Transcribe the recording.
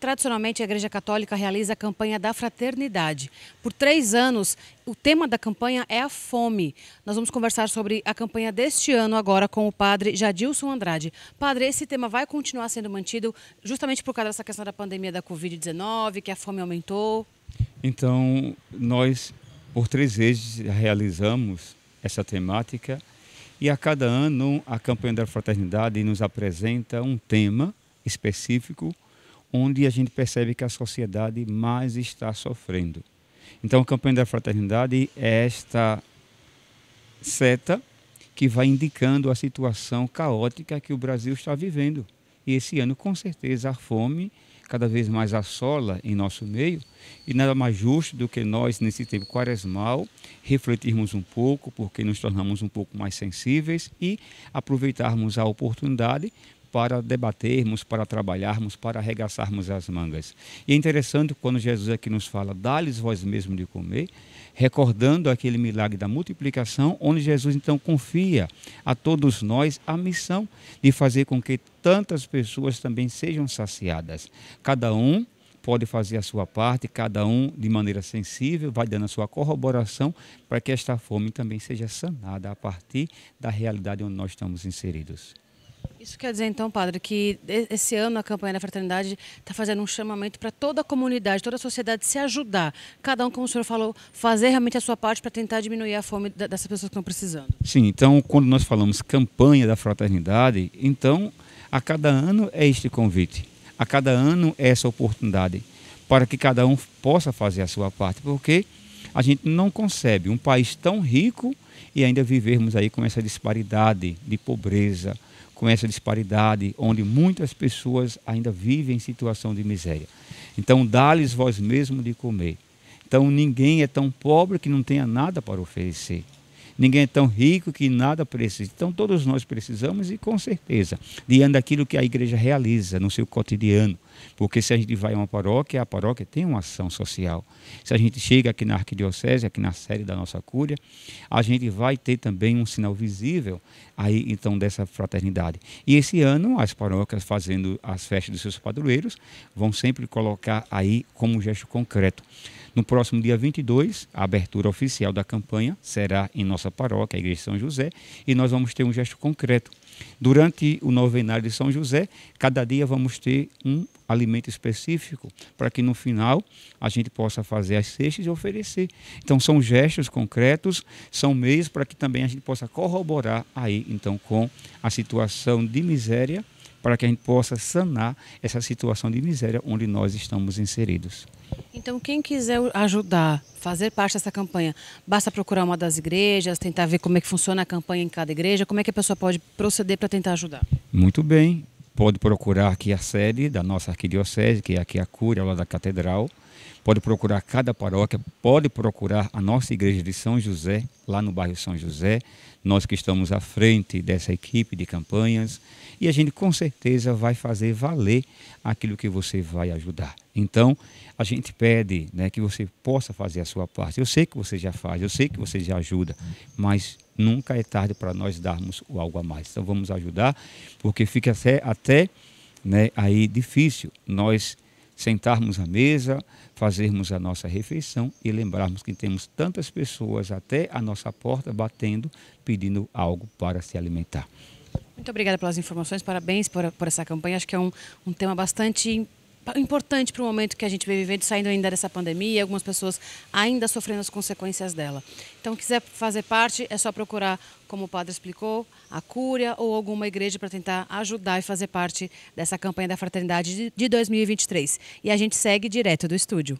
Tradicionalmente, a Igreja Católica realiza a campanha da fraternidade. Por três anos, o tema da campanha é a fome. Nós vamos conversar sobre a campanha deste ano agora com o padre Jadilson Andrade. Padre, esse tema vai continuar sendo mantido justamente por causa dessa questão da pandemia da Covid-19, que a fome aumentou? Então, nós por três vezes realizamos essa temática e a cada ano a campanha da fraternidade nos apresenta um tema específico onde a gente percebe que a sociedade mais está sofrendo. Então, a campanha da fraternidade é esta seta que vai indicando a situação caótica que o Brasil está vivendo. E esse ano, com certeza, a fome cada vez mais assola em nosso meio, e nada mais justo do que nós, nesse tempo quaresmal, refletirmos um pouco, porque nos tornamos um pouco mais sensíveis e aproveitarmos a oportunidade para debatermos, para trabalharmos, para arregaçarmos as mangas. E é interessante quando Jesus aqui nos fala, dá-lhes vós mesmo de comer, recordando aquele milagre da multiplicação, onde Jesus então confia a todos nós a missão de fazer com que tantas pessoas também sejam saciadas. Cada um pode fazer a sua parte, cada um de maneira sensível, vai dando a sua corroboração para que esta fome também seja sanada a partir da realidade onde nós estamos inseridos. Isso quer dizer, então, padre, que esse ano a campanha da fraternidade está fazendo um chamamento para toda a comunidade, toda a sociedade se ajudar. Cada um, como o senhor falou, fazer realmente a sua parte para tentar diminuir a fome dessas pessoas que estão precisando. Sim, então, quando nós falamos campanha da fraternidade, então, a cada ano é este convite, a cada ano é essa oportunidade para que cada um possa fazer a sua parte, porque a gente não concebe um país tão rico e ainda vivermos aí com essa disparidade de pobreza, com essa disparidade onde muitas pessoas ainda vivem em situação de miséria. Então, dá-lhes vós mesmo de comer. Então, ninguém é tão pobre que não tenha nada para oferecer. Ninguém é tão rico que nada precisa. Então todos nós precisamos e com certeza, diante daquilo que a igreja realiza no seu cotidiano. Porque se a gente vai a uma paróquia, a paróquia tem uma ação social. Se a gente chega aqui na arquidiocese, aqui na sede da nossa cúria, a gente vai ter também um sinal visível aí então dessa fraternidade. E esse ano as paróquias fazendo as festas dos seus padroeiros vão sempre colocar aí como um gesto concreto. No próximo dia 22, a abertura oficial da campanha será em nossa paróquia, a Igreja de São José, e nós vamos ter um gesto concreto. Durante o novenário de São José, cada dia vamos ter um alimento específico para que no final a gente possa fazer as cestas e oferecer. Então são gestos concretos, são meios para que também a gente possa corroborar aí então com a situação de miséria para que a gente possa sanar essa situação de miséria onde nós estamos inseridos. Então, quem quiser ajudar, fazer parte dessa campanha, basta procurar uma das igrejas, tentar ver como é que funciona a campanha em cada igreja, como é que a pessoa pode proceder para tentar ajudar? Muito bem pode procurar aqui a sede da nossa arquidiocese, que é aqui a Cúria, lá da Catedral. Pode procurar cada paróquia, pode procurar a nossa igreja de São José, lá no bairro São José. Nós que estamos à frente dessa equipe de campanhas. E a gente com certeza vai fazer valer aquilo que você vai ajudar. Então, a gente pede né, que você possa fazer a sua parte. Eu sei que você já faz, eu sei que você já ajuda, mas Nunca é tarde para nós darmos o algo a mais. Então vamos ajudar, porque fica até, até né, aí difícil nós sentarmos à mesa, fazermos a nossa refeição e lembrarmos que temos tantas pessoas até a nossa porta batendo, pedindo algo para se alimentar. Muito obrigada pelas informações, parabéns por, por essa campanha. Acho que é um, um tema bastante importante importante para o momento que a gente vem vivendo, saindo ainda dessa pandemia, algumas pessoas ainda sofrendo as consequências dela. Então, quiser fazer parte, é só procurar, como o padre explicou, a Cúria ou alguma igreja para tentar ajudar e fazer parte dessa campanha da fraternidade de 2023. E a gente segue direto do estúdio.